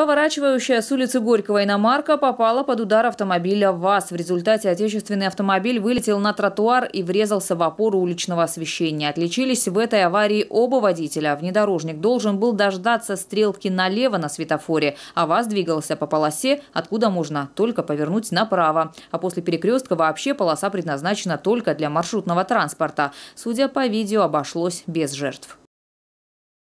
Поворачивающая с улицы Горького иномарка попала под удар автомобиля ВАЗ. В результате отечественный автомобиль вылетел на тротуар и врезался в опору уличного освещения. Отличились в этой аварии оба водителя. Внедорожник должен был дождаться стрелки налево на светофоре, а ВАЗ двигался по полосе, откуда можно только повернуть направо. А после перекрестка вообще полоса предназначена только для маршрутного транспорта. Судя по видео, обошлось без жертв.